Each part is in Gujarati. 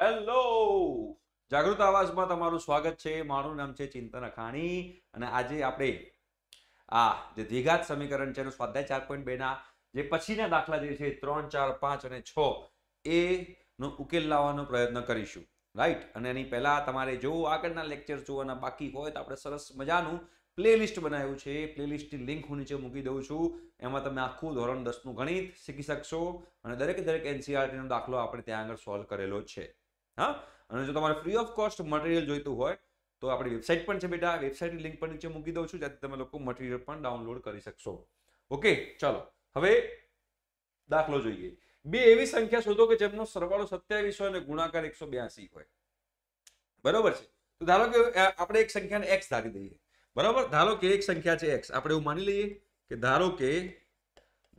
હેલો જાગૃત આવાજમાં તમારું સ્વાગત છે મારું નામ છે ચિંતન અખાણી અને આજે આપણે આ જે દ્વિઘાત સમીકરણ છે એનું સ્વાધ્યાય ચાર પોઈન્ટ બેના જે પછીના દાખલા જે છે ત્રણ ચાર પાંચ અને છ એનો ઉકેલ લાવવાનો પ્રયત્ન કરીશું રાઈટ અને એની પહેલાં તમારે જો આગળના લેક્ચર જોવાના બાકી હોય તો આપણે સરસ મજાનું પ્લેલિસ્ટ બનાવ્યું છે પ્લેલિસ્ટની લિંક હું નીચે મૂકી દઉં છું એમાં તમે આખું ધોરણ દસનું ગણિત શીખી શકશો અને દરેક દરેક એનસીઆરટીનો e દાખલો આપણે ત્યાં આગળ સોલ્વ કરેલો છે હા અને જો તમારે ફ્રી ઓફ કોસ્ટ મટીરિયલ જોઈતું હોય તો આપણી વેબસાઇટ પણ છે બેટા વેબસાઇટની લિંક પણ નીચે મૂકી દઉં છું જેથી તમે લોકો મટીરિયલ પણ ડાઉનલોડ કરી શકશો ઓકે ચાલો હવે દાખલો જોઈએ બે એવી સંખ્યા શોધો કે જેમનો સરવાળો સત્યાવીસ હોય અને ગુણાકાર એકસો બ્યાસી હોય બરોબર છે તો ધારો કે આપણે એક સંખ્યાને એક્સ ધારી દઈએ બરાબર ધારો કે એક સંખ્યા છે એક્સ આપણે એવું માની લઈએ કે ધારો કે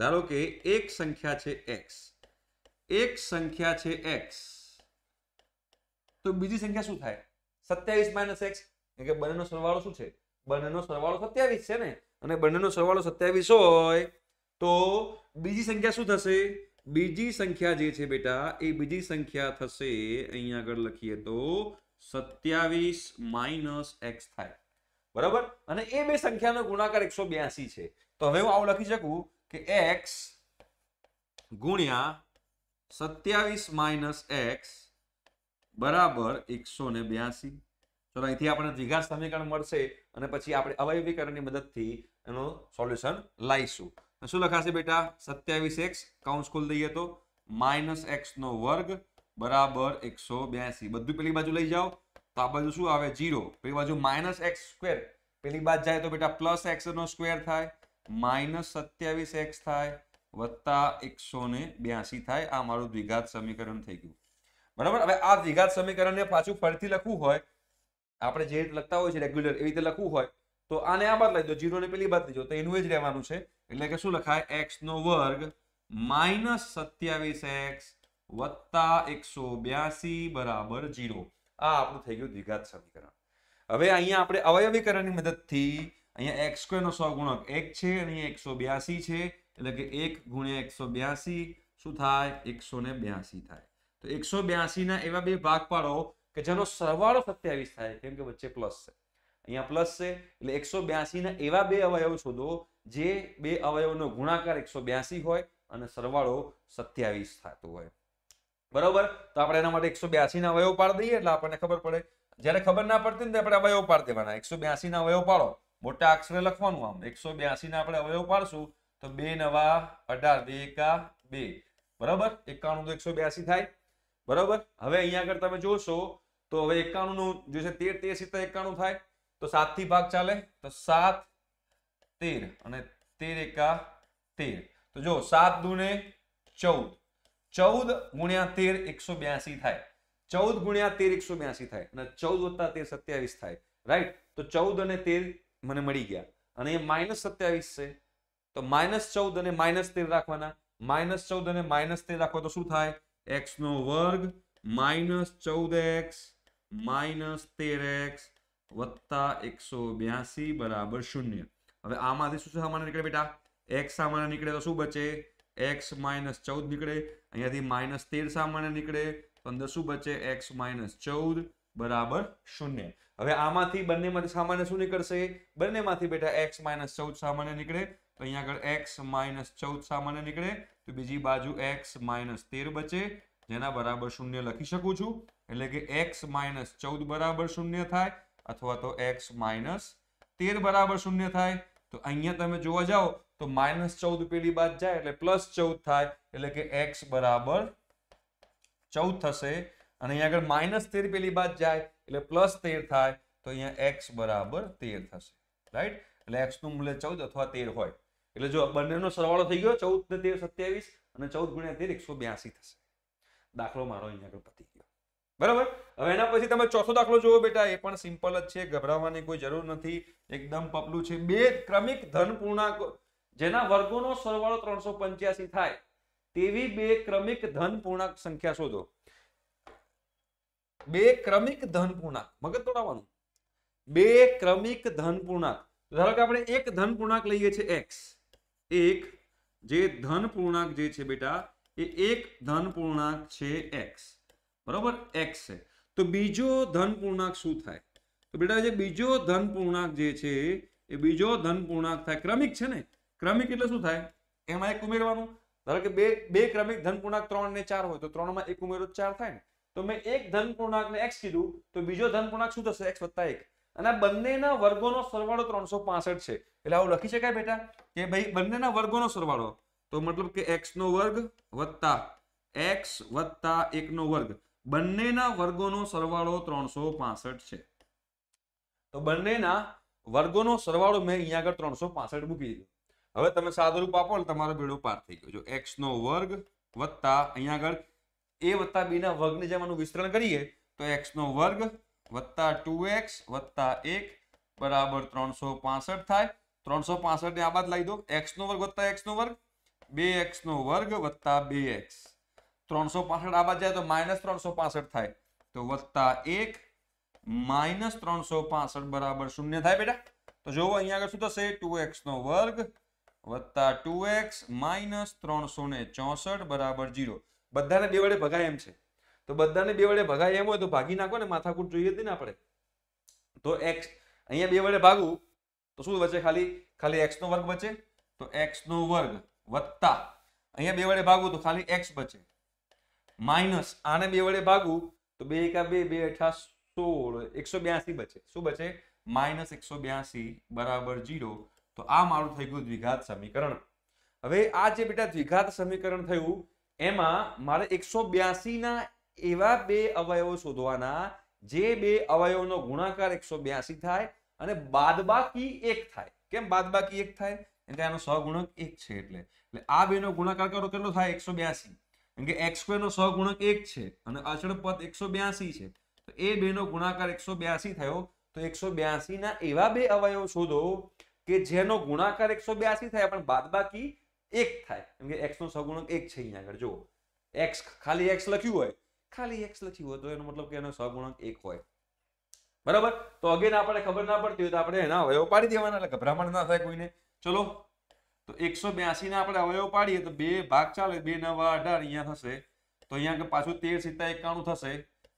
ધારો કે એક સંખ્યા છે એક્સ એક સંખ્યા છે એક્સ તો બીજી સંખ્યા શું થાય સત્યાવીસ માઇનસ એક્સ કે બંનેનો સરવાળો શું છે બંનેનો સરવાળો સત્યાવીસ છે ને અને બંનેનો સરવાળો સત્યાવીસ હોય તો બીજી સંખ્યા શું થશે બીજી સંખ્યા જે છે બેટા એ બીજી સંખ્યા થશે અહીંયા આગળ લખીએ તો સત્યાવીસ માઇનસ એક્સ થાય બરાબર અને એ બે સંખ્યાનો ગુણાકાર એકસો બ્યાસી છે તો હવે હું આવું લખી શકું કે એક્સ ગુણ્યા સત્યાવીસ માઇનસ એક્સ બરાબર એકસો ને બ્યાસી ચલો અહીંથી આપણે દ્વિઘાત સમીકરણ મળશે અને પછી આપણે અવયવીકરણની મદદથી એનું સોલ્યુશન લાવીશું શું લખાશે બેટા સત્યાવીસ એક્સ કાઉન્સ ખોલ દઈએ તો માઇનસ એક્સનો વર્ગ બરાબર એકસો બ્યાસી બધું પેલી બાજુ લઈ જાઓ તો આ બાજુ શું આવે જીરો પેલી બાજુ માઇનસ એક્સ સ્ક્વેર પેલી બાજુ જાય તો બેટા પ્લસ એક્સનો સ્ક્વેર થાય માઇનસ સત્યાવીસ એક્સ થાય વત્તા એકસો ને બ્યાસી થાય આ મારું દ્વિઘાત સમીકરણ થઈ ગયું બરાબર હવે આ દ્વિઘાત સમીકરણને પાછું ફરીથી લખવું હોય આપણે જે રીતે લખતા હોય છે રેગ્યુલર એવી રીતે લખવું હોય તો આને આ બાદ લઈ દો જીરો ને પેલી બાદ લઈ તો એનું જ રહેવાનું છે એટલે કે શું લખાય એક્સ નો વર્ગ માઇનસ સત્યાવીસ એક્સ વત્તા એકસો બ્યાસી બરાબર જીરો આ આપણું થઈ ગયું દ્વિઘાત સમીકરણ હવે અહીંયા આપણે અવયવીકરણની મદદથી અહીંયા એક્સ સ્ક્વેર નો સો ગુણક એક છે અને અહીંયા એકસો બ્યાસી છે એટલે કે એક ગુણ્યા એકસો બ્યાસી શું થાય એકસો ને બ્યાસી થાય તો એકસો બ્યાસીના એવા બે ભાગ પાડો કે જેનો સરવાળો સત્યાવીસ થાય કેમ કે વચ્ચે પ્લસ છે અહીંયા પ્લસ છે એટલે એકસો બ્યાસીના એવા બે અવયવ શોધો જે બે અવયવનો ગુણાકાર એકસો બ્યાસી હોય અને સરવાળો સત્યાવીસ થતો હોય બરોબર તો આપણે એના માટે એકસો બ્યાસીના અવયવ પાડી દઈએ એટલે આપણને ખબર પડે જ્યારે ખબર ના પડતી ને આપણે અવયવ પાડી દેવાના એકસો બ્યાસીના અવયવ પાડો મોટા અક્ષરે લખવાનું આમ એકસો બ્યાસીના આપણે અવયવ પાડશું તો બે નવા અઢાર બે એકા બે બરાબર એકાણું તો એકસો બ્યાસી થાય બરોબર હવે અહીંયા આગળ તમે જોશો તો હવે એકાણું નું જો છે તેર તેર સિત્તેર એકાણું થાય તો સાત થી ભાગ ચાલે તો સાત તેર અને તેર એકા તેર તો જો સાત દુને ચૌદ ચૌદ ગુણ્યા તેર એકસો બ્યાસી થાય ચૌદ ગુણ્યા તેર એકસો બ્યાસી થાય અને ચૌદ વત્તા તેર સત્યાવીસ થાય રાઈટ તો ચૌદ અને તેર મને મળી ગયા અને એ માઇનસ સત્યાવીસ છે તો માઇનસ ચૌદ અને માઇનસ તેર રાખવાના માઇનસ ચૌદ અને માઇનસ તેર રાખવા તો શું થાય x નો વર્ગ - 14x - 13x + 182 = 0 હવે આમાંથી શું સામાન્ય નીકળે બેટા x સામાન્ય નીકળે તો શું બચે x - 14 નીકળે અહીંયાથી - 13 સામાન્ય નીકળે તો 15 શું બચે x - 14 = 0 હવે આમાંથી બંનેમાંથી સામાન્ય શું નીકળશે બંનેમાંથી બેટા x - 14 સામાન્ય નીકળે અહીંયા આગળ x - 14 સામાને નીકળે તો બીજી બાજુ x - 13 બચે જેના બરાબર 0 લખી શકું છું એટલે કે x - 14 = 0 થાય અથવા તો x - 13 = 0 થાય તો અહીંયા તમે જોવા જાવ તો -14 પેલી બાજુ જાય એટલે +14 થાય એટલે કે x = 14 થશે અને અહીંયા આગળ -13 પેલી બાજુ જાય એટલે +13 થાય તો અહીંયા x = 13 થશે રાઈટ એટલે x નું મૂલ્ય 14 અથવા 13 હોય એટલે જો બંનેનો સરવાળો થઈ ગયો ચૌદ ને તેર સત્યાવીસ અને ચૌદ ગુણ્યા તેર એકસો બ્યાસી થશે દાખલો મારો અહીંયા આગળ પતી ગયો બરાબર હવે એના પછી તમે ચોથો દાખલો જુઓ બેટા એ પણ સિમ્પલ જ છે ગભરાવાની કોઈ જરૂર નથી એકદમ પપલું છે બે ક્રમિક ધન પૂર્ણાંકો જેના વર્ગોનો સરવાળો ત્રણસો પંચ્યાસી થાય તેવી બે ક્રમિક ધન પૂર્ણાંક સંખ્યા શોધો બે ક્રમિક ધન પૂર્ણાંક મગજ તોડાવવાનું બે ક્રમિક ધન પૂર્ણાંક ધારો કે આપણે એક ધન પૂર્ણાંક લઈએ છીએ એક્સ એક જે ધન પૂર્ણાંક જે છે બેટા એ એક ધન પૂર્ણાંક છે એક્સ બરોબર એક્સ છે તો બીજો ધન પૂર્ણાંક શું થાય તો બેટા જે બીજો ધન પૂર્ણાંક જે છે એ બીજો ધન પૂર્ણાંક થાય ક્રમિક છે ને ક્રમિક એટલે શું થાય એમાં એક ઉમેરવાનું ધારો કે બે બે ક્રમિક ધન પૂર્ણાંક ત્રણ ને ચાર હોય તો ત્રણમાં એક ઉમેરો ચાર થાય ને તો મેં એક ધન ને એક્સ કીધું તો બીજો ધન પૂર્ણાંક શું થશે એક્સ વત્તા એક અને બંનેના વર્ગોનો સરવાળો ત્રણસો પાસઠ છે એટલે આવું લખી શકાય બેટા કે ભાઈ બંનેના વર્ગોનો સરવાળો તો મતલબ કે એક્સ નો વર્ગ વત્તા એક્સ વત્તા એક નો વર્ગ બંનેના વર્ગોનો સરવાળો ત્રણસો પાસઠ છે તો બંનેના વર્ગોનો સરવાળો મેં અહીંયા આગળ ત્રણસો પાસઠ મૂકી દીધો હવે તમે સાદુરૂપ આપો ને તમારો બેડો પાર થઈ ગયો જો એક્સ નો વર્ગ વત્તા અહીંયા આગળ એ વત્તા બી ના વર્ગની જેમ વિસ્તરણ કરીએ તો એક્સ નો વર્ગ वत्ता टू एक्स वत्ता एक बराबर त्रो पांसठ थाय त्रो पांसठ ने आ लाई दो एक्स नो वर्ग वत्ता एक्स नो वर्ग बे एक्स नो वर्ग वत्ता बे एक्स त्रो पांसठ आ जाए तो माइनस त्रो पांसठ थाय तो वत्ता एक माइनस त्रो पांसठ बराबर शून्य थाय बेटा तो जो अह आगे शू टू एक्स नो वर्ग वत्ता टू एक्स माइनस त्रो चौसठ बराबर जीरो बदा ने बे वे भगा તો બધાને બે વડે ભગાય એમ હોય તો ભાગી નાખો ને માથાકૂટ જોઈએ જ ને આપણે તો એક્સ અહીંયા બે વડે ભાગું તો શું બચે ખાલી ખાલી એક્સનો વર્ગ બચે તો એક્સનો વર્ગ વત્તા અહીંયા બે વડે ભાગું તો ખાલી એક્સ બચે માઇનસ આને બે વડે ભાગું તો બે એકા બે બે અઠા સોળ એકસો બ્યાસી બચે શું બચે માઇનસ એકસો બ્યાસી બરાબર જીરો તો આ મારું થઈ ગયું દ્વિઘાત સમીકરણ હવે આ જે બેટા દ્વિઘાત સમીકરણ થયું એમાં મારે એકસો બ્યાસી ના એવા બે અવયવો શોધવાના જે બે અવયવનો ગુણાકાર એકસો બ્યાસી થાય અને બાદબાકી એક થાય કેમ બાદબાકી એક થાય એટલે આનો સહગુણક એક છે એટલે એટલે આ બેનો ગુણાકાર કરો કેટલો થાય એકસો બ્યાસી કેમ કે એક્સ નો સહગુણક એક છે અને અચળ પદ એકસો બ્યાસી છે તો એ બેનો ગુણાકાર એકસો બ્યાસી થયો તો એકસો બ્યાસી ના એવા બે અવયવો શોધો કે જેનો ગુણાકાર એકસો બ્યાસી થાય પણ બાદબાકી એક થાય કેમ કે એક્સ નો સગુણક એક છે અહીંયા આગળ જુઓ એક્સ ખાલી એક્સ લખ્યું હોય ખાલી એક્સ લખ્યું હોય તો એનો મતલબ કે એનો સગુણક એક હોય બરાબર તો અગેન આપણે ખબર ના પડતી હોય તો આપણે એના અવયવ પાડી દેવાના એટલે ગભરામણ ના થાય કોઈને ચલો તો એકસો બ્યાસી ના આપણે અવયવ પાડીએ તો બે ભાગ ચાલે બે નવા અઢાર અહીંયા થશે તો અહીંયા પાછું તેર સીતા એકાણું થશે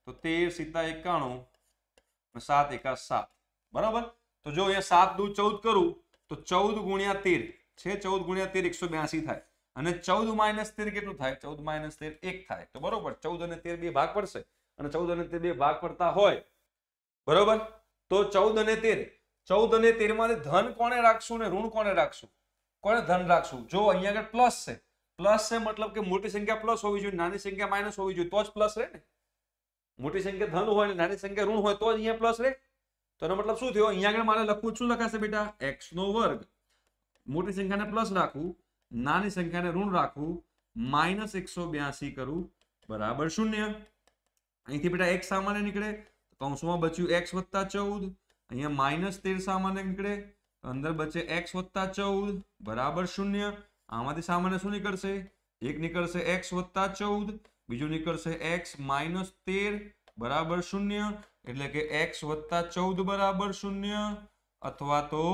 તો તેર સીતા એકાણું સાત એકા સાત બરાબર તો જો અહીંયા સાત દુ ચૌદ કરું તો ચૌદ ગુણ્યા તેર છે ચૌદ ગુણ્યા તેર એકસો બ્યાસી થાય અને ચૌદ માઇનસ તેર કેટલું થાય ચૌદ માઇનસ તેર એક થાય તો બરોબર ચૌદ અને તેર બે ભાગ પડશે અને ચૌદ અને તેર બે ભાગ પડતા હોય બરોબર તો ચૌદ અને તેર ચૌદ અને તેર માંથી ધન કોને રાખશું ને ઋણ કોને રાખશું કોને ધન રાખશું જો અહીંયા આગળ પ્લસ છે પ્લસ છે મતલબ કે મોટી સંખ્યા પ્લસ હોવી જોઈએ નાની સંખ્યા માઇનસ હોવી જોઈએ તો જ પ્લસ રહે ને મોટી સંખ્યા ધન હોય ને નાની સંખ્યા ઋણ હોય તો જ અહીંયા પ્લસ રહે તો એનો મતલબ શું થયો અહીંયા આગળ મારે લખવું શું લખાશે બેટા એક્સ નો વર્ગ મોટી સંખ્યાને પ્લસ રાખવું નાની સંખ્યાને ઋણ રાખવું માઇનસ એકસો બ્યાસી કરું બરાબર શૂન્ય અહીંથી બેટા એક્સ સામાન્ય નીકળે કૌંસમાં બચ્યું એક્સ વત્તા ચૌદ અહીંયા માઇનસ તેર સામાન્ય નીકળે અંદર બચે એક્સ વત્તા ચૌદ બરાબર શૂન્ય આમાંથી સામાન્ય શું નીકળશે એક નીકળશે એક્સ વત્તા ચૌદ બીજું નીકળશે એક્સ માઇનસ તેર બરાબર શૂન્ય એટલે કે એક્સ વત્તા ચૌદ બરાબર શૂન્ય અથવા તો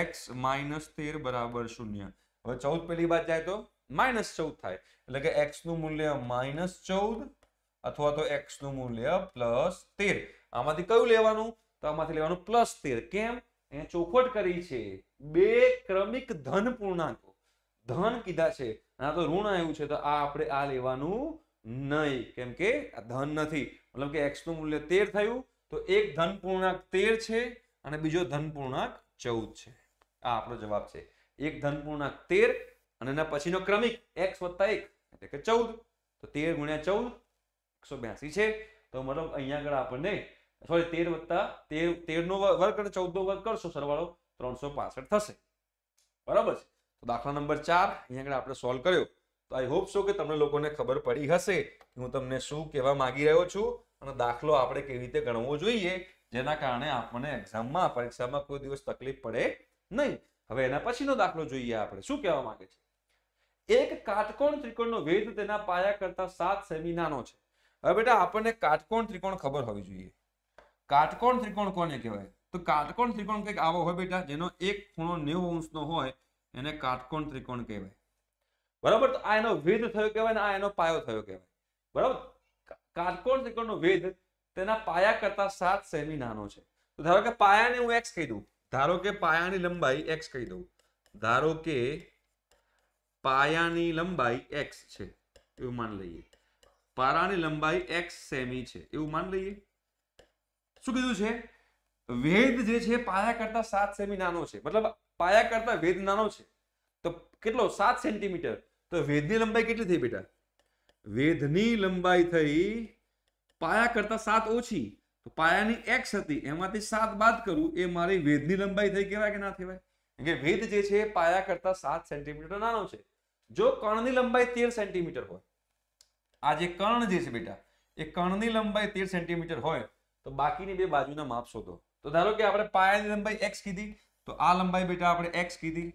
એક્સ માઇનસ તેર બરાબર શૂન્ય હવે ચૌદ પેલી બાદ જાય તો માઇનસ ચૌદ થાય એટલે કે એક્સ નું મૂલ્ય માઇનસ ચૌદ અથવા તો એક્સ નું મૂલ્ય પ્લસ તેર આમાંથી કયું લેવાનું તો આમાંથી લેવાનું પ્લસ તેર કેમ એ ચોખવટ કરી છે બે ક્રમિક ધન પૂર્ણાંકો ધન કીધા છે આ તો ઋણ આવ્યું છે તો આ આપણે આ લેવાનું નહીં કેમ કે આ ધન નથી મતલબ કે એક્સ નું મૂલ્ય તેર થયું તો એક ધન પૂર્ણાંક તેર છે અને બીજો ધન પૂર્ણાંક ચૌદ છે આ આપણો જવાબ છે એક ધન તેર અને એના પછીનો ક્રમિક એક્સ વત્તા એક એટલે કે ચૌદ તો તેર ગુણ્યા ચૌદ એકસો બ્યાસી છે તો મતલબ અહીંયા આગળ આપણને સોરી તેર વત્તા તેર તેરનો વર્ગ અને ચૌદનો વર્ગ કરશો સરવાળો ત્રણસો પાસઠ થશે બરાબર છે તો દાખલા નંબર ચાર અહીંયા આગળ આપણે સોલ્વ કર્યો તો આઈ હોપ શો કે તમને લોકોને ખબર પડી હશે હું તમને શું કહેવા માગી રહ્યો છું અને દાખલો આપણે કેવી રીતે ગણવો જોઈએ જેના કારણે આપણને એક્ઝામમાં પરીક્ષામાં કોઈ દિવસ તકલીફ પડે નહીં હવે એના પછીનો દાખલો જોઈએ આપણે શું કહેવા માંગે છે એક કાટકોણ ત્રિકોણનો વેધ તેના પાયા કરતા સાત સેમી નાનો છે હવે બેટા આપણને કાટકોણ ત્રિકોણ ખબર હોવી જોઈએ કાટકોણ ત્રિકોણ કોને કહેવાય તો કાટકોણ ત્રિકોણ કંઈક આવો હોય બેટા જેનો એક ખૂણો નેવું અંશનો હોય એને કાટકોણ ત્રિકોણ કહેવાય બરાબર તો આ એનો વેધ થયો કહેવાય ને આ એનો પાયો થયો કહેવાય બરાબર કાટકોણ ત્રિકોણનો વેધ તેના પાયા કરતા સાત સેમી નાનો છે તો ધારો કે પાયાને હું એક્સ કહી દઉં ધારો કે પાયાની લંબાઈ એક્સ કહી દઉં ધારો કે પાયાની લંબાઈ એક્સ છે એવું માન લઈએ પારાની લંબાઈ એક્સ સેમી છે એવું માન લઈએ શું કીધું છે વેદ જે છે પાયા કરતા સાત સેમી નાનો છે મતલબ પાયા કરતા વેદ નાનો છે તો કેટલો સાત સેન્ટીમીટર તો વેદની લંબાઈ કેટલી થઈ બેટા વેદની લંબાઈ થઈ પાયા કરતા સાત ઓછી તો પાયાની એક્સ હતી એમાંથી સાત બાદ કરું એ મારી વેદની લંબાઈ થઈ કેવાય કે ના કહેવાય કે વેદ જે છે એ પાયા કરતા સાત સેન્ટીમીટર નાનો છે જો કણની લંબાઈ તેર સેન્ટીમીટર હોય આ જે કર્ણ જે છે બેટા એ કણની લંબાઈ તેર સેન્ટીમીટર હોય તો બાકીની બે બાજુના માપ શોધો તો ધારો કે આપણે પાયાની લંબાઈ એક્સ કીધી તો આ લંબાઈ બેટા આપણે એક્સ કીધી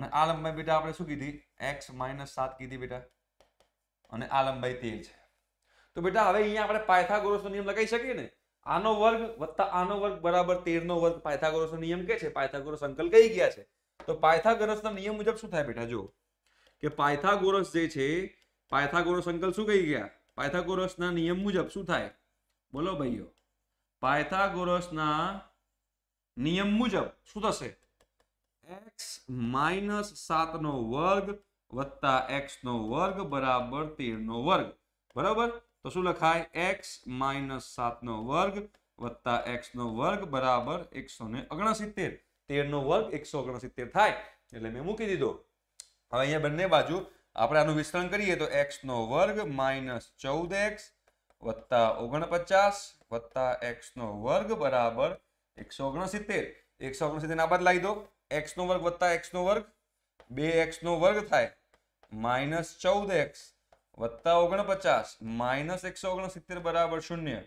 અને આ લંબાઈ બેટા આપણે શું કીધી એક્સ માઇનસ સાત કીધી બેટા અને આ લંબાઈ તેર છે તો બેટા હવે અહીંયા આપણે પાયથાગોરસનો નિયમ લગાવી શકીએ ને આનો વર્ગ વત્તા આનો વર્ગ બરાબર તેરનો વર્ગ પાયથાગોરસનો નિયમ કે છે પાયથાગોરસ અંકલ કહી ગયા છે તો પાયથાગોરસના નિયમ મુજબ શું થાય બેટા જો કે પાયથાગોરસ જે છે પાયથાગોરસ અંકલ શું કહી ગયા પાયથાગોરસના નિયમ મુજબ શું થાય બોલો ભાઈઓ પાયથાગોરસના નિયમ મુજબ શું થશે એક્સ માઇનસ સાતનો વર્ગ વત્તા એક્સનો વર્ગ બરાબર તેરનો વર્ગ બરાબર તો શું લખાય એક્સ માઇનસ સાતનો વર્ગ વત્તા એક્સનો વર્ગ બરાબર એકસો ને ઓગણસિત્તેર તેરનો વર્ગ એકસો ઓગણસિત્તેર થાય એટલે મેં મૂકી દીધો હવે અહીંયા બંને બાજુ આપણે આનું વિસ્તરણ કરીએ તો એક્સનો વર્ગ માઇનસ ચૌદ એક્સ વત્તા ઓગણપચાસ વત્તા એક્સનો વર્ગ બરાબર એકસો ઓગણસિત્તેર એકસો ઓગણસિત્તેર આ બાદ લાવી દો એક્સનો વર્ગ વત્તા એક્સનો વર્ગ બે એક્સનો વર્ગ થાય માઇનસ ચૌદ એક્સ વત્તા ઓગણપચાસ માઇનસ એકસો ઓગણસિત્તેર બરાબર શૂન્ય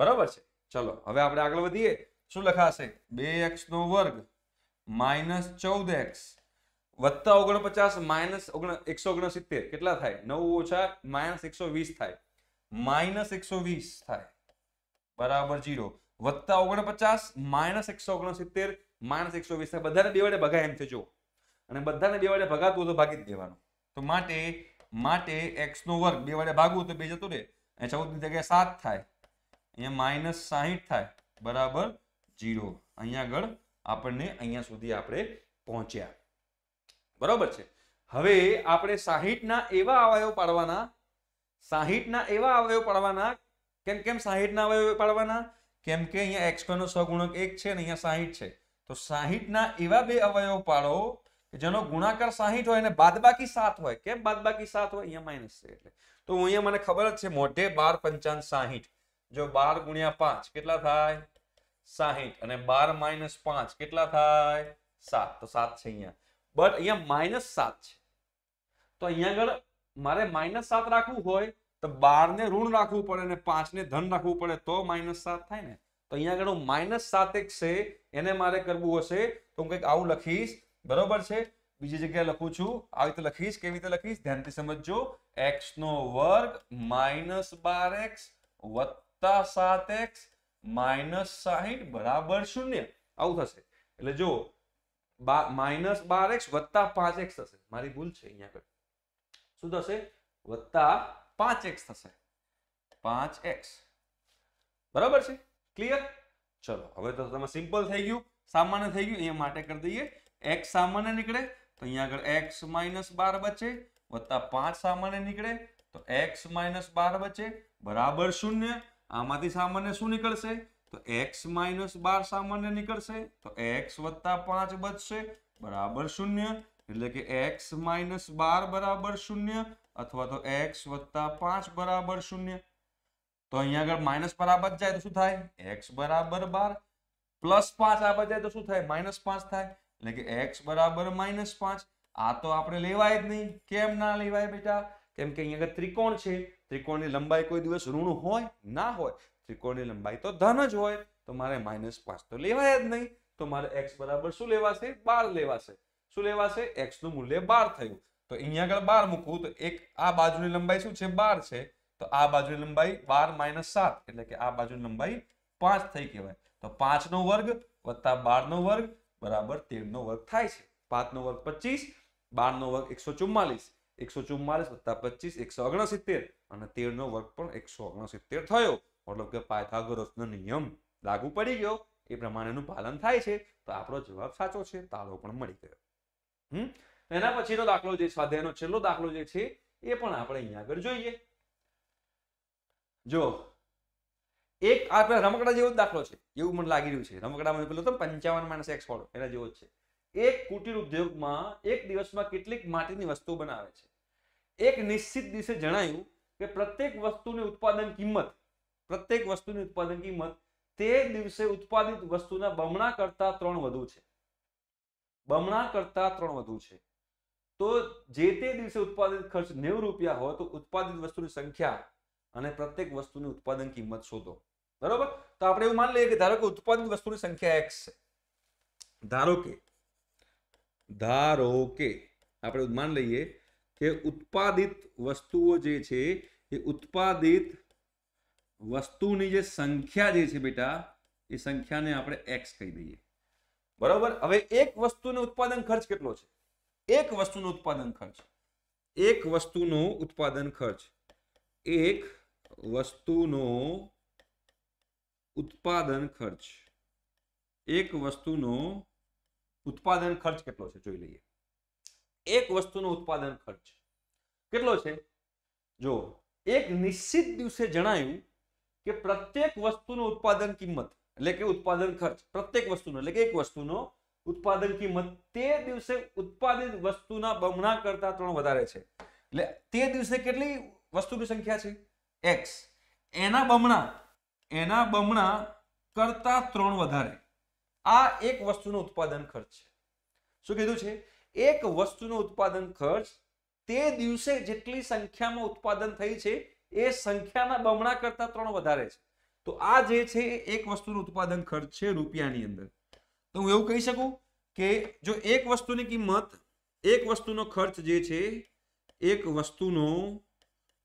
બરાબર છે ચલો હવે આપણે આગળ વધીએ શું લખાશે બે એક્સ નો વર્ગ માઇનસ ચૌદ એક્સ વત્તા ઓગણપચાસ માઇનસ એકસો ઓગણસિત્તેર કેટલા થાય નવ ઓછા માઇનસ એકસો વીસ થાય માઇનસ એકસો વીસ થાય બરાબર જીરો વત્તા ઓગણપચાસ માઇનસ એકસો ઓગણસિત્તેર માઇનસ એકસો વીસ થાય બધાને બે વડે ભગાય એમ છે જો અને બધાને બે વડે ભગાતું તો ભાગી જ દેવાનું તો માટે માટે એક્સનો વર્ગ બે વડે ભાગવું તો બે જતો રે અને ચૌદની જગ્યાએ સાત થાય અહીંયા માઇનસ સાહીઠ થાય બરાબર જીરો અહીંયા આગળ આપણને અહીંયા સુધી આપણે પહોંચ્યા બરાબર છે હવે આપણે સાહીઠના એવા અવયવ પાડવાના સાહીઠના એવા અવયવ પાડવાના કેમ કેમ સાહીઠના અવયવ પાડવાના કેમ કે અહીંયા એક્સ નો સહગુણક એક છે અને અહીંયા સાહીઠ છે તો સાહીઠના એવા બે અવયવ પાડો જેનો ગુણાકાર સાહીઠ હોય અને બાદબાકી સાત હોય કેમ બાદબાકી સાત હોય અહીંયા માઇનસ છે એટલે તો અહીંયા મને ખબર જ છે મોઢે બાર પંચાન સાહીઠ જો બાર ગુણ્યા પાંચ કેટલા થાય સાહીઠ અને બાર માઇનસ પાંચ કેટલા થાય સાત તો સાત છે અહીંયા બટ અહીંયા માઇનસ સાત છે તો અહીંયા આગળ મારે માઇનસ સાત રાખવું હોય તો બાર ને ઋણ રાખવું પડે અને પાંચ ને ધન રાખવું પડે તો માઇનસ સાત થાય ને તો અહીંયા આગળ માઇનસ સાત એક છે એને મારે કરવું હશે તો હું કંઈક આવું લખીશ बरोबर छे બીજી જગ્યા લખું છું આ રીતે લખી જ કે રીતે લખી જ ધ્યાનથી સમજો x નો વર્ગ - 12x + 7x - 60 = 0 આવું થશે એટલે જો - 12x + 5x થશે મારી ભૂલ છે અહીંયા ક સુધ થશે + 5x થશે 5x बरोबर છે ક્લિયર ચલો હવે તો તમને સિમ્પલ થઈ ગયું સામાન્ય થઈ ગયું અહીંયા માથે કરી દઈએ एक्स सामान्य निकले तो यहाँ अगर एक्स माइनस बार बचे वत्ता पांच सामान्य निकले तो एक्स माइनस बार बचे बराबर शून्य आमाती सामान्य शू निकल से तो एक्स माइनस बार सामान्य निकल से तो एक्स वत्ता पांच बच से बराबर शून्य एक्स माइनस बार बराबर शून्य अथवा तो एक्स वत्ता पांच बराबर शून्य तो अँ अगर माइनस पर आ बच जाए तो शू थ एक्स बराबर बार प्लस पांच आ बच जाए तो शू थ माइनस पांच थे એટલે કે એક્સ બરાબર માઇનસ પાંચ આ તો આપણે લેવાય જ નહીં કેમ ના લેવાય બેટા કેમ કે અહીંયા ત્રિકોણ છે ત્રિકોણની લંબાઈ કોઈ દિવસ ઋણ હોય ના હોય ત્રિકોણની લંબાઈ તો ધન જ હોય તો મારે માઇનસ પાંચ તો લેવાય જ નહીં તો મારે એક્સ બરાબર શું લેવાશે બાર લેવાશે શું લેવાશે એક્સનું મૂલ્ય બાર થયું તો અહીંયા આગળ બાર મૂકું તો એક આ બાજુની લંબાઈ શું છે બાર છે તો આ બાજુની લંબાઈ બાર માઇનસ સાત એટલે કે આ બાજુની લંબાઈ પાંચ થઈ કહેવાય તો પાંચનો વર્ગ વત્તા બારનો વર્ગ બરાબર તેર નો વર્ગ થાય છે પાંચનો વર્ગ પચીસ બારનો વર્ગ એકસો ચુમ્માલીસ એકસો ચુમ્માલીસ વત્તા પચીસ એકસો ઓગણસિત્તેર અને તેરનો વર્ગ પણ એકસો ઓગણસિત્તેર થયો મતલબ કે પાયથાગોરસનો નિયમ લાગુ પડી ગયો એ પ્રમાણેનું પાલન થાય છે તો આપણો જવાબ સાચો છે તાળો પણ મળી ગયો હમ એના પછીનો દાખલો જે સ્વાધ્યાયનો છેલ્લો દાખલો જે છે એ પણ આપણે અહીંયા આગળ જોઈએ જો એક આપણે રમકડા જેવો જ દાખલો છે એવું મને લાગી રહ્યું છે રમકડામાં પેલું તો પંચાવન માણસ એક્સપોર્ટ એના જેવો જ છે એક કુટીર ઉદ્યોગમાં એક દિવસમાં કેટલીક માટીની વસ્તુ બનાવે છે એક નિશ્ચિત દિવસે જણાયું કે પ્રત્યેક વસ્તુની ઉત્પાદન કિંમત પ્રત્યેક વસ્તુની ઉત્પાદન કિંમત તે દિવસે ઉત્પાદિત વસ્તુના બમણા કરતા ત્રણ વધુ છે બમણા કરતા ત્રણ વધુ છે તો જે તે દિવસે ઉત્પાદિત ખર્ચ નેવું રૂપિયા હોય તો ઉત્પાદિત વસ્તુની સંખ્યા અને પ્રત્યેક વસ્તુની ઉત્પાદન કિંમત શોધો બરોબર તો આપણે એવું માની લઈએ કે ધારો કે ઉત્પાદન વસ્તુની સંખ્યા એક્સ છે ધારો કે ધારો કે આપણે માન લઈએ કે ઉત્પાદિત વસ્તુઓ જે છે એ ઉત્પાદિત વસ્તુની જે સંખ્યા જે છે બેટા એ સંખ્યાને આપણે એક્સ કહી દઈએ બરોબર હવે એક વસ્તુનો ઉત્પાદન ખર્ચ કેટલો છે એક વસ્તુનો ઉત્પાદન ખર્ચ એક વસ્તુનો ઉત્પાદન ખર્ચ એક વસ્તુનો ઉત્પાદન ખર્ચ એક વસ્તુનો ઉત્પાદન ખર્ચ કેટલો છે જોઈ લઈએ એક વસ્તુનો ઉત્પાદન ખર્ચ કેટલો છે જો એક નિશ્ચિત દિવસે જણાયું કે પ્રત્યેક વસ્તુનો ઉત્પાદન કિંમત એટલે કે ઉત્પાદન ખર્ચ પ્રત્યેક વસ્તુનો એટલે કે એક વસ્તુનો ઉત્પાદન કિંમત તે દિવસે ઉત્પાદિત વસ્તુના બમણા કરતા ત્રણ વધારે છે એટલે તે દિવસે કેટલી વસ્તુની સંખ્યા છે એક્સ એના બમણા એના બમણા કરતા ત્રણ વધારે આ એક વસ્તુનું ઉત્પાદન ખર્ચ છે શું કીધું છે એક વસ્તુનું ઉત્પાદન ખર્ચ તે દિવસે જેટલી સંખ્યામાં ઉત્પાદન થઈ છે એ સંખ્યાના બમણા કરતા ત્રણ વધારે છે તો આ જે છે એક વસ્તુનું ઉત્પાદન ખર્ચ છે રૂપિયાની અંદર તો હું એવું કહી શકું કે જો એક વસ્તુની કિંમત એક વસ્તુનો ખર્ચ જે છે એક વસ્તુનો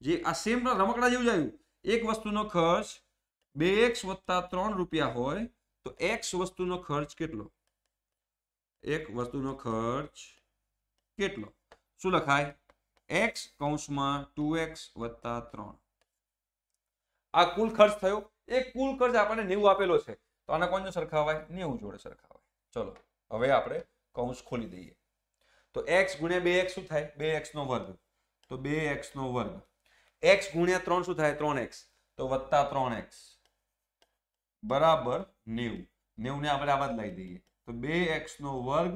જે આ સેમ રમકડા જેવું જ આવ્યું એક વસ્તુનો ખર્ચ બે એક્સ વત્તા ત્રણ રૂપિયા હોય તો એક્સ વસ્તુનો ખર્ચ કેટલો એક વસ્તુનો ખર્ચ કેટલો શું લખાય એક્સ કૌંસમાં ટુ એક્સ વત્તા ત્રણ આ કુલ ખર્ચ થયો એ કુલ ખર્ચ આપણને નેવું આપેલો છે તો આના કોણ સરખાવાય નેવું જોડે સરખાવાય ચલો હવે આપણે કૌંસ ખોલી દઈએ તો એક્સ ગુણ્યા બે એક્સ શું થાય બે એક્સ નો વર્ગ તો બે એક્સ નો વર્ગ એક્સ ગુણ્યા ત્રણ શું થાય ત્રણ એક્સ તો વત્તા ત્રણ એક્સ બરાબર નેવું નેવું ને આપણે આવા જ લઈ દઈએ તો બે એક્સ નો વર્ગ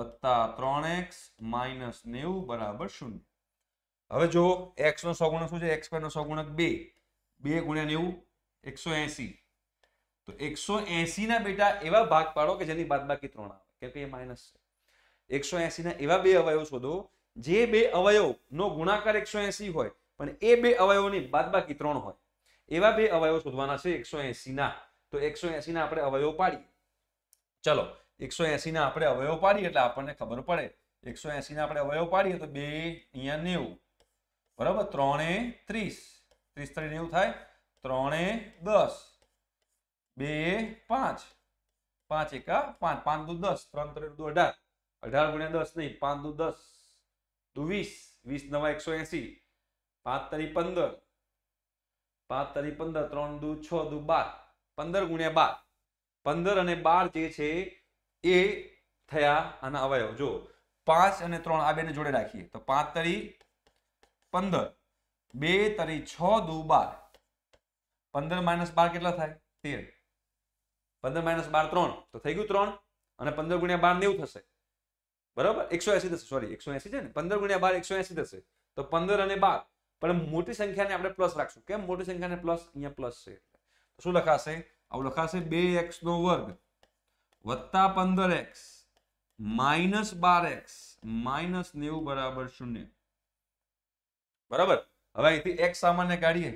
વત્તા ત્રણ એક્સ માઇનસ નેવું બરાબર શૂન્ય હવે જો એક્સ નો સગુણક શું છે એક્સ સ્ક્વેર નો સગુણક બે બે ગુણ્યા નેવું એકસો એસી તો એકસો એસી ના બેટા એવા ભાગ પાડો કે જેની બાકી ત્રણ આવે કેમ કે એ માઇનસ છે એકસો એસી ના એવા બે અવયવ શોધો જે બે અવયવ નો ગુણાકાર એકસો એસી હોય પણ એ બે અવયવોની બાદબાકી ત્રણ હોય એવા બે અવયવો શોધવાના છે એકસો એસીના તો એકસો એસીના આપણે અવયવો પાડીએ ચલો એકસો એસીના આપણે અવયવો પાડીએ એટલે આપણને ખબર પડે એકસો એસીના આપણે અવયવો પાડીએ તો બે અહીંયા નેવું બરાબર ત્રણે ત્રીસ ત્રીસ ત્રણ નેવું થાય ત્રણે દસ બે પાંચ પાંચ એકા પાંચ પાંચ દુ દસ ત્રણ ત્રણ દુ અઢાર અઢાર ગુણ્યા દસ નહીં પાંચ દુ દસ દુ વીસ વીસ નવા એકસો એસી પાંચ તરી પંદર પાંચ તરી પંદર ત્રણ દુ છ દુ બાર પંદર ગુણ્યા બાર પંદર અને બાર જે છે એ થયા આના અવયવ જો પાંચ અને ત્રણ આ બેને જોડે રાખીએ તો પાંચ તરી પંદર બે તરી છ દુ બાર પંદર માઇનસ બાર કેટલા થાય તેર પંદર માઇનસ બાર ત્રણ તો થઈ ગયું ત્રણ અને પંદર ગુણ્યા બાર નેવું થશે બરાબર એકસો એસી થશે સોરી એકસો એસી છે ને પંદર ગુણ્યા બાર એકસો એસી થશે તો પંદર અને બાર પણ મોટી સંખ્યાને આપણે પ્લસ રાખશું કેમ મોટી સંખ્યાને પ્લસ અહીંયા પ્લસ છે શું લખાશે આવું લખાશે બે એક્સ નો વર્ગ વત્તા પંદર એક્સ માઇનસ બાર એક્સ માઇનસ નેવું બરાબર શૂન્ય બરાબર હવે અહીંથી એક્સ સામાન્ય કાઢીએ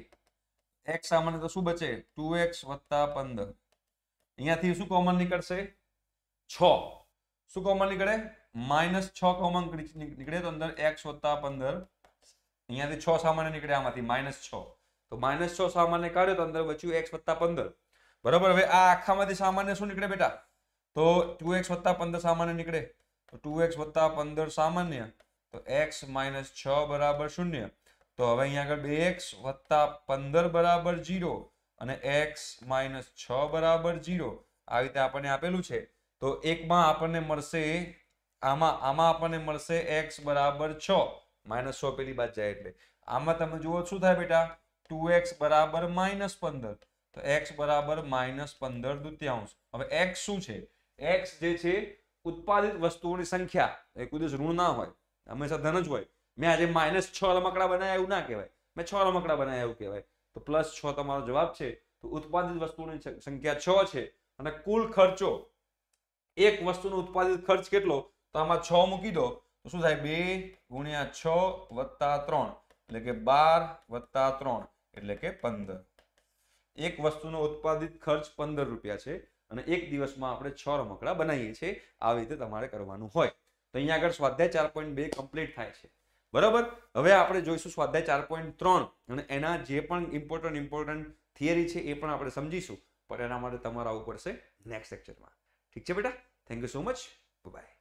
એક્સ સામાન્ય તો શું બચે ટુ એક્સ વત્તા પંદર અહીંયાથી શું કોમન નીકળશે છ શું કોમન નીકળે માઇનસ છ કોમન નીકળે તો અંદર એક્સ વત્તા પંદર અહીંયાથી છ સામાન્ય નીકળે આમાંથી માઇનસ છ તો માઇનસ છ સામાન્ય કાઢ્યો તો અંદર બચ્યું એક્સ વત્તા પંદર બરાબર હવે આ આખામાંથી સામાન્ય શું નીકળે બેટા તો ટુ એક્સ વત્તા પંદર સામાન્ય નીકળે તો ટુ એક્સ વત્તા પંદર સામાન્ય તો એક્સ માઇનસ છ બરાબર શૂન્ય તો હવે અહીંયા આગળ બે એક્સ વત્તા પંદર બરાબર જીરો અને એક્સ માઇનસ છ બરાબર જીરો આવી રીતે આપણને આપેલું છે તો એકમાં આપણને મળશે આમાં આમાં આપણને મળશે એક્સ બરાબર છ માઇનસ સો પેલી બાદ જાય એટલે આમાં તમે જુઓ શું થાય બેટા ટુ એક્સ બરાબર માઇનસ પંદર તો એક્સ બરાબર માઇનસ પંદર દુત્યાંશ હવે એક્સ શું છે એક્સ જે છે ઉત્પાદિત વસ્તુઓની સંખ્યા એ કુદેશ ઋણ ના હોય હંમેશા ધન જ હોય મેં આજે માઇનસ છ રમકડા બનાવ્યા એવું ના કહેવાય મેં છ રમકડા બનાવ્યા એવું કહેવાય તો પ્લસ છ તમારો જવાબ છે તો ઉત્પાદિત વસ્તુઓની સંખ્યા છ છે અને કુલ ખર્ચો એક વસ્તુનો ઉત્પાદિત ખર્ચ કેટલો તો આમાં છ મૂકી દો શું થાય બે ગુણ્યા છ વત્તા ત્રણ એટલે કે બાર વત્તા ત્રણ એટલે કે પંદર એક વસ્તુનો ઉત્પાદિત ખર્ચ પંદર રૂપિયા છે અને એક દિવસમાં આપણે છ રમકડા બનાવીએ છીએ આવી રીતે તમારે કરવાનું હોય તો અહીંયા આગળ સ્વાધ્યાય ચાર પોઈન્ટ બે કમ્પ્લીટ થાય છે બરાબર હવે આપણે જોઈશું સ્વાધ્યાય ચાર પોઈન્ટ ત્રણ અને એના જે પણ ઇમ્પોર્ટન્ટ ઇમ્પોર્ટન્ટ થિયરી છે એ પણ આપણે સમજીશું પણ એના માટે તમારે આવવું પડશે નેક્સ્ટ લેક્ચરમાં ઠીક છે બેટા thank you so much by